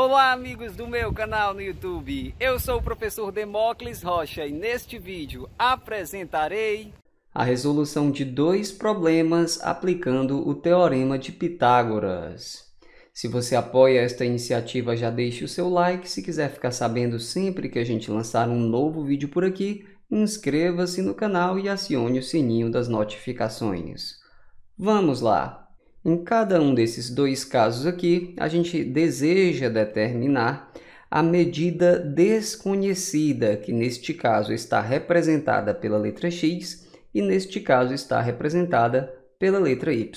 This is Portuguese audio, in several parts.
Olá amigos do meu canal no YouTube, eu sou o professor Demócles Rocha e neste vídeo apresentarei a resolução de dois problemas aplicando o Teorema de Pitágoras. Se você apoia esta iniciativa já deixe o seu like, se quiser ficar sabendo sempre que a gente lançar um novo vídeo por aqui, inscreva-se no canal e acione o sininho das notificações. Vamos lá! Em cada um desses dois casos aqui, a gente deseja determinar a medida desconhecida, que neste caso está representada pela letra x e neste caso está representada pela letra y.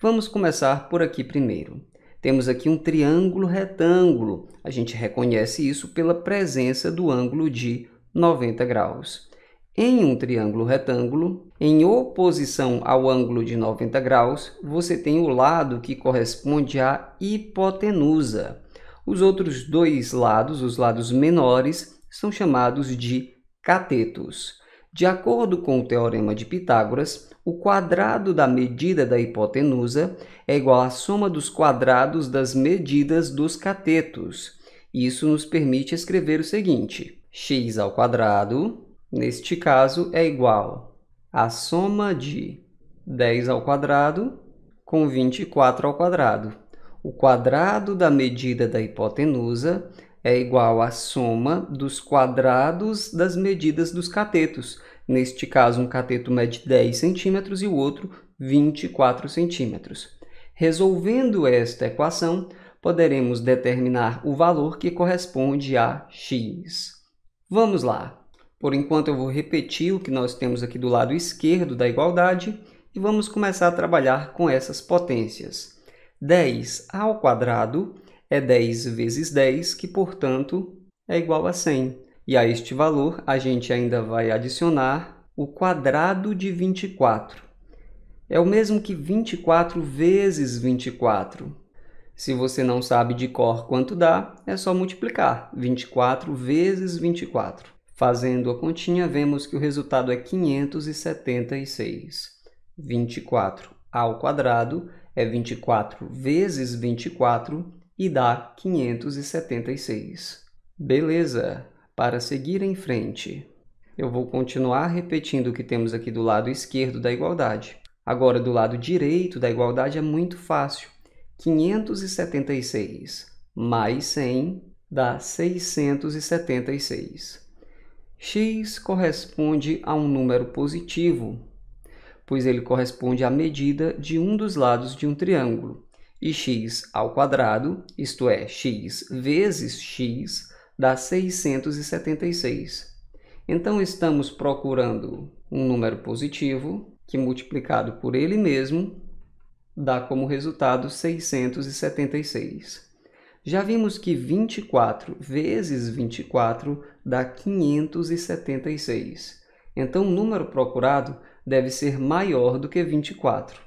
Vamos começar por aqui primeiro. Temos aqui um triângulo retângulo. A gente reconhece isso pela presença do ângulo de 90 graus. Em um triângulo retângulo, em oposição ao ângulo de 90 graus, você tem o lado que corresponde à hipotenusa. Os outros dois lados, os lados menores, são chamados de catetos. De acordo com o teorema de Pitágoras, o quadrado da medida da hipotenusa é igual à soma dos quadrados das medidas dos catetos. Isso nos permite escrever o seguinte: x ao quadrado neste caso, é igual à soma de 10 ao quadrado com 24 ao quadrado. O quadrado da medida da hipotenusa é igual à soma dos quadrados das medidas dos catetos. Neste caso, um cateto mede 10 centímetros e o outro 24 centímetros. Resolvendo esta equação, poderemos determinar o valor que corresponde a x. Vamos lá! Por enquanto eu vou repetir o que nós temos aqui do lado esquerdo da igualdade e vamos começar a trabalhar com essas potências. 10 ao quadrado é 10 vezes 10, que portanto é igual a 100. E a este valor a gente ainda vai adicionar o quadrado de 24. É o mesmo que 24 vezes 24. Se você não sabe de cor quanto dá, é só multiplicar 24 vezes 24. Fazendo a continha, vemos que o resultado é 576. 24 ao quadrado é 24 vezes 24 e dá 576. Beleza! Para seguir em frente, eu vou continuar repetindo o que temos aqui do lado esquerdo da igualdade. Agora, do lado direito da igualdade é muito fácil. 576 mais 100 dá 676 x corresponde a um número positivo, pois ele corresponde à medida de um dos lados de um triângulo, e x ao quadrado, isto é, x vezes x, dá 676. Então, estamos procurando um número positivo, que multiplicado por ele mesmo, dá como resultado 676 já vimos que 24 vezes 24 dá 576. Então, o número procurado deve ser maior do que 24.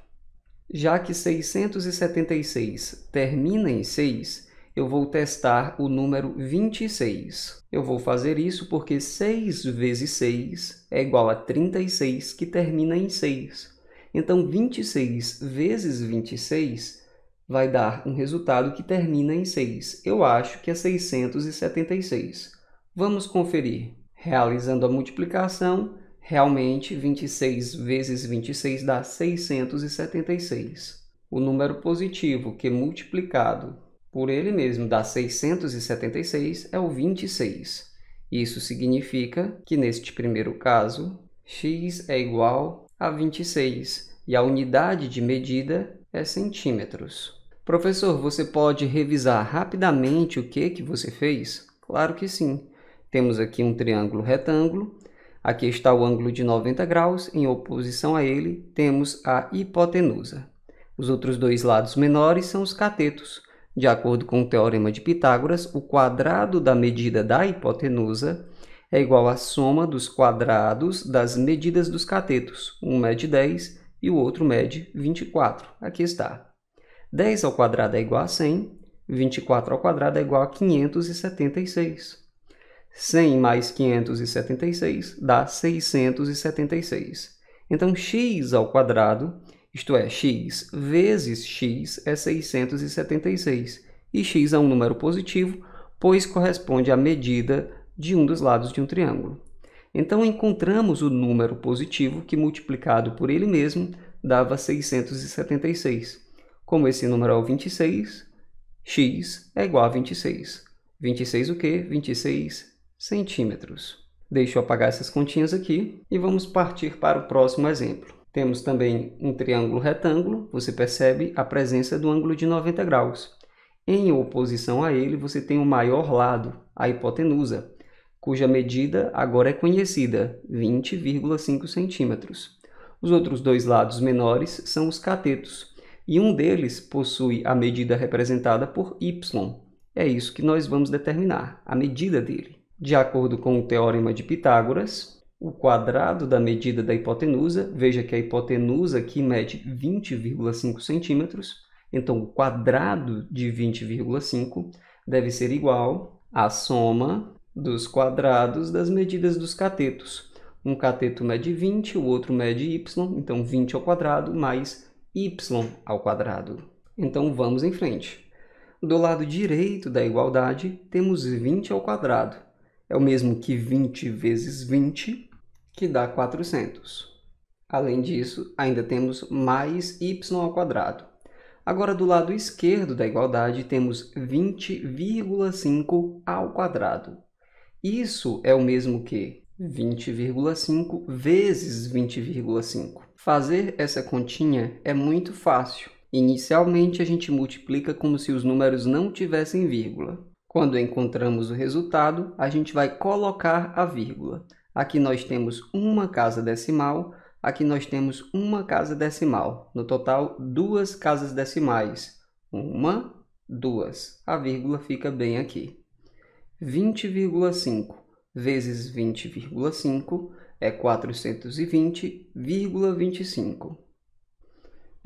Já que 676 termina em 6, eu vou testar o número 26. Eu vou fazer isso porque 6 vezes 6 é igual a 36, que termina em 6. Então, 26 vezes 26 vai dar um resultado que termina em 6. Eu acho que é 676. Vamos conferir. Realizando a multiplicação, realmente 26 vezes 26 dá 676. O número positivo que multiplicado por ele mesmo dá 676 é o 26. Isso significa que neste primeiro caso, x é igual a 26 e a unidade de medida é centímetros. Professor, você pode revisar rapidamente o que, que você fez? Claro que sim. Temos aqui um triângulo retângulo, aqui está o ângulo de 90 graus, em oposição a ele temos a hipotenusa. Os outros dois lados menores são os catetos. De acordo com o teorema de Pitágoras, o quadrado da medida da hipotenusa é igual à soma dos quadrados das medidas dos catetos. Um mede é 10 e o outro mede 24. Aqui está. 10 ao quadrado é igual a 100, 24 ao quadrado é igual a 576. 100 mais 576 dá 676. Então, x ao quadrado, isto é, x vezes x é 676. E x é um número positivo, pois corresponde à medida de um dos lados de um triângulo. Então encontramos o número positivo que multiplicado por ele mesmo dava 676. Como esse número é o 26, x é igual a 26. 26 o quê? 26 centímetros. Deixa eu apagar essas continhas aqui e vamos partir para o próximo exemplo. Temos também um triângulo retângulo, você percebe a presença do ângulo de 90 graus. Em oposição a ele, você tem o maior lado, a hipotenusa cuja medida agora é conhecida, 20,5 centímetros. Os outros dois lados menores são os catetos, e um deles possui a medida representada por y. É isso que nós vamos determinar, a medida dele. De acordo com o teorema de Pitágoras, o quadrado da medida da hipotenusa, veja que a hipotenusa aqui mede 20,5 centímetros, então o quadrado de 20,5 deve ser igual à soma dos quadrados das medidas dos catetos. Um cateto mede 20, o outro mede y, então 20 ao quadrado mais y ao quadrado. Então vamos em frente. Do lado direito da igualdade, temos 20 ao quadrado. É o mesmo que 20 vezes 20, que dá 400. Além disso, ainda temos mais y ao quadrado. Agora, do lado esquerdo da igualdade, temos 20,5 ao quadrado. Isso é o mesmo que 20,5 vezes 20,5. Fazer essa continha é muito fácil. Inicialmente, a gente multiplica como se os números não tivessem vírgula. Quando encontramos o resultado, a gente vai colocar a vírgula. Aqui nós temos uma casa decimal, aqui nós temos uma casa decimal. No total, duas casas decimais. Uma, duas. A vírgula fica bem aqui. 20,5 vezes 20,5 é 420,25.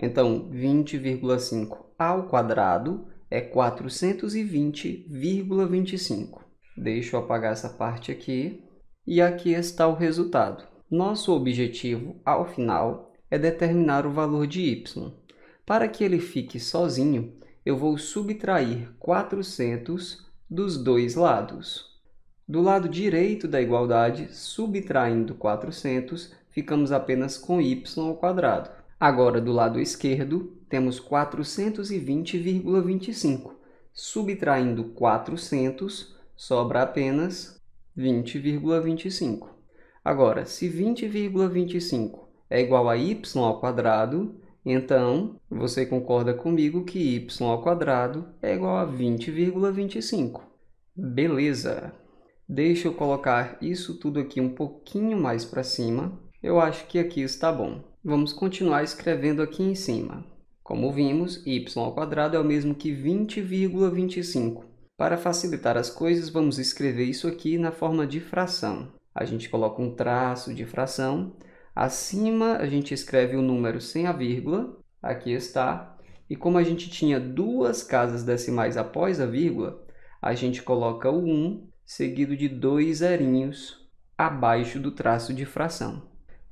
Então, 20,5 ao quadrado é 420,25. Deixa eu apagar essa parte aqui. E aqui está o resultado. Nosso objetivo, ao final, é determinar o valor de y. Para que ele fique sozinho, eu vou subtrair 400 dos dois lados. Do lado direito da igualdade, subtraindo 400, ficamos apenas com y ao quadrado. Agora, do lado esquerdo, temos 420,25. Subtraindo 400, sobra apenas 20,25. Agora, se 20,25 é igual a y ao quadrado, então, você concorda comigo que y ao quadrado é igual a 20,25. Beleza. Deixa eu colocar isso tudo aqui um pouquinho mais para cima. Eu acho que aqui está bom. Vamos continuar escrevendo aqui em cima. Como vimos, y ao quadrado é o mesmo que 20,25. Para facilitar as coisas, vamos escrever isso aqui na forma de fração. A gente coloca um traço de fração Acima a gente escreve o número sem a vírgula, aqui está. E como a gente tinha duas casas decimais após a vírgula, a gente coloca o 1 seguido de dois zerinhos abaixo do traço de fração.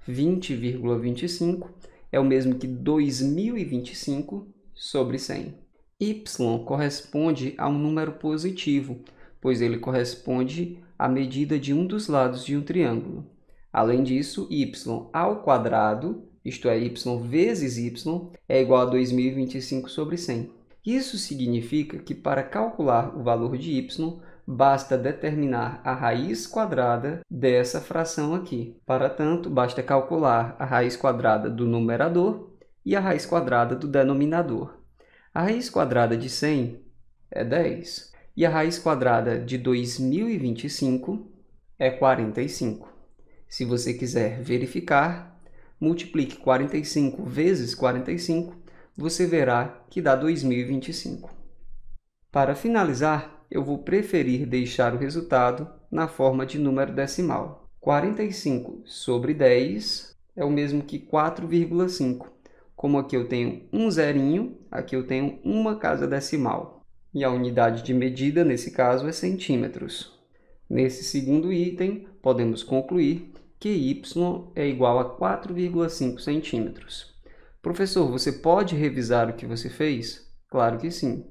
20,25 é o mesmo que 2025 sobre 100. Y corresponde a um número positivo, pois ele corresponde à medida de um dos lados de um triângulo. Além disso, y ao quadrado, isto é, y vezes y, é igual a 2025 sobre 100. Isso significa que para calcular o valor de y, basta determinar a raiz quadrada dessa fração aqui. Para tanto, basta calcular a raiz quadrada do numerador e a raiz quadrada do denominador. A raiz quadrada de 100 é 10 e a raiz quadrada de 2025 é 45. Se você quiser verificar, multiplique 45 vezes 45, você verá que dá 2025. Para finalizar, eu vou preferir deixar o resultado na forma de número decimal. 45 sobre 10 é o mesmo que 4,5. Como aqui eu tenho um zerinho, aqui eu tenho uma casa decimal. E a unidade de medida, nesse caso, é centímetros. Nesse segundo item, podemos concluir que y é igual a 4,5 centímetros. Professor, você pode revisar o que você fez? Claro que sim.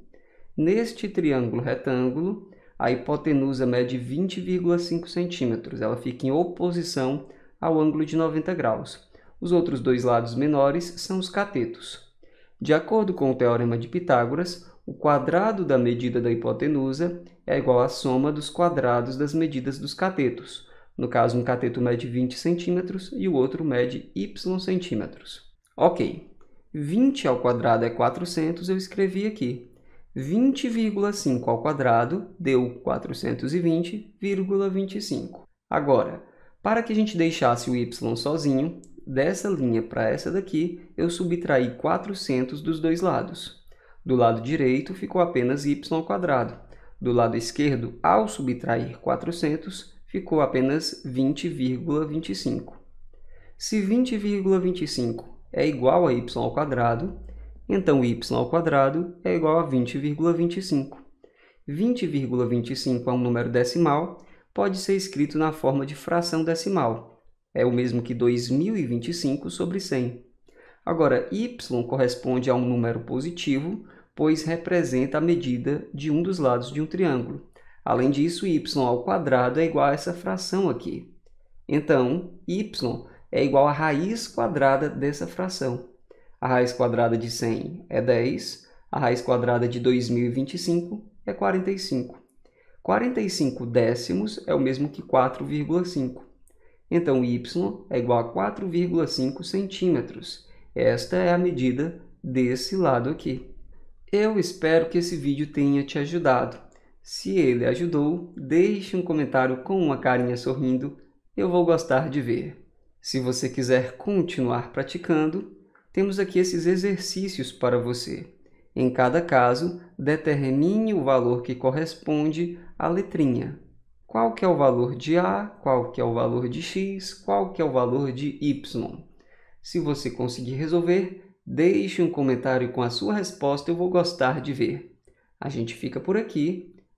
Neste triângulo retângulo, a hipotenusa mede 20,5 centímetros. Ela fica em oposição ao ângulo de 90 graus. Os outros dois lados menores são os catetos. De acordo com o teorema de Pitágoras, o quadrado da medida da hipotenusa é igual à soma dos quadrados das medidas dos catetos. No caso, um cateto mede 20 centímetros e o outro mede y centímetros. Ok, 20 ao quadrado é 400, eu escrevi aqui. 20,5 ao quadrado deu 420,25. Agora, para que a gente deixasse o y sozinho, dessa linha para essa daqui, eu subtraí 400 dos dois lados. Do lado direito ficou apenas y ao quadrado. Do lado esquerdo, ao subtrair 400, ficou apenas 20,25. Se 20,25 é igual a y², então y² é igual a 20,25. 20,25 é um número decimal, pode ser escrito na forma de fração decimal. É o mesmo que 2025 sobre 100. Agora, y corresponde a um número positivo, pois representa a medida de um dos lados de um triângulo. Além disso, y ao quadrado é igual a essa fração aqui. Então, y é igual à raiz quadrada dessa fração. A raiz quadrada de 100 é 10, a raiz quadrada de 2025 é 45. 45 décimos é o mesmo que 4,5. Então, y é igual a 4,5 centímetros. Esta é a medida desse lado aqui. Eu espero que esse vídeo tenha te ajudado. Se ele ajudou, deixe um comentário com uma carinha sorrindo, eu vou gostar de ver. Se você quiser continuar praticando, temos aqui esses exercícios para você. Em cada caso, determine o valor que corresponde à letrinha. Qual que é o valor de A, qual que é o valor de X, qual que é o valor de Y. Se você conseguir resolver, deixe um comentário com a sua resposta, eu vou gostar de ver. A gente fica por aqui